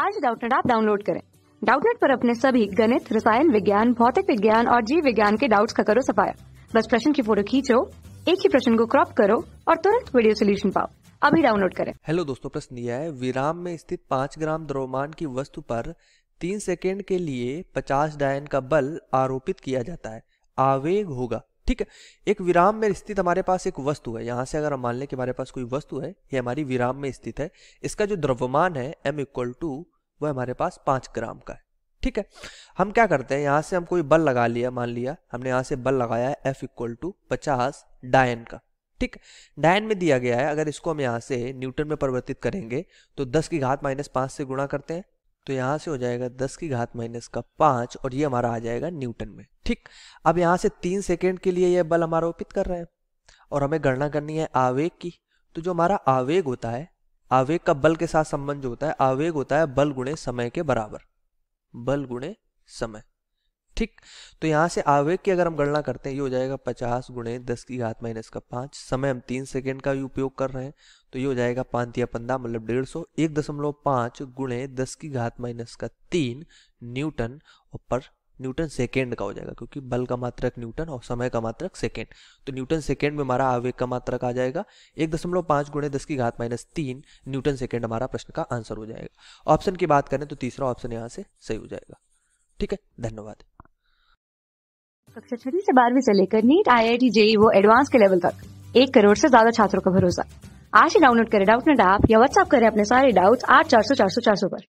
आज डाउटनेट आप डाउनलोड करें डाउटनेट पर अपने सभी गणित रसायन विज्ञान भौतिक विज्ञान और जीव विज्ञान के डाउट्स का करो सफाया बस प्रश्न की फोटो खींचो एक ही प्रश्न को क्रॉप करो और तुरंत वीडियो सोल्यूशन पाओ अभी डाउनलोड करें हेलो दोस्तों प्रश्न यह है विराम में स्थित पांच ग्राम द्रव्यमान की वस्तु पर तीन सेकेंड के लिए पचास डायन का बल आरोपित किया जाता है आवेग होगा ठीक है एक विराम में स्थित हमारे पास एक वस्तु है यहाँ से अगर हम मान लें कि हमारे पास कोई वस्तु है ये हमारी विराम में स्थित है इसका जो द्रव्यमान है एम इक्वल टू वह हमारे पास पांच ग्राम का है ठीक है हम क्या करते हैं यहाँ से हम कोई बल लगा लिया मान लिया हमने यहाँ से बल लगाया है एफ इक्वल टू पचास डायन का ठीक डायन में दिया गया है अगर इसको हम यहाँ से न्यूटन में परिवर्तित करेंगे तो दस की घात माइनस पांच से गुणा करते हैं तो यहाँ से हो जाएगा दस की घात माइनस का पांच और ये हमारा आ जाएगा न्यूटन में ठीक अब यहां से तीन सेकेंड के लिए यह बल हमारा उपित कर रहा है और हमें गणना करनी है आवेग की तो जो हमारा आवेग होता है आवेग का बल के साथ संबंध जो होता है आवेग होता है बल गुणे समय के बराबर बल गुणे समय ठीक तो यहां से आवेग की अगर हम गणना करते हैं ये हो जाएगा पचास गुणे दस की घात माइनस का पांच समय हम तीन सेकेंड का उपयोग कर रहे हैं तो ये हो जाएगा पांच या पंद्रह मतलब डेढ़ सौ एक दशमलव पांच गुणे दस की घात माइनस का तीन न्यूटन और पर न्यूटन सेकेंड का हो जाएगा क्योंकि बल का मात्रक न्यूटन और समय का मात्रक सेकेंड तो न्यूटन सेकेंड में हमारा आवेग का मात्रक आ जाएगा एक दशमलव पांच गुणे दस की घात माइनस तीन न्यूटन सेकेंड हमारा प्रश्न का आंसर हो जाएगा ऑप्शन की बात करें तो तीसरा ऑप्शन यहाँ से सही हो जाएगा ठीक है धन्यवाद कक्षा छठी से बारहवीं से लेकर NEET I I T JEE वो एडवांस के लेवल तक एक करोड़ से ज्यादा छात्रों का भरोसा आज ही डाउनलोड करें डाउट नेट ऐप या व्हाट्सअप करें अपने सारे डाउट आठ चार सौ चार सौ चार सौ पर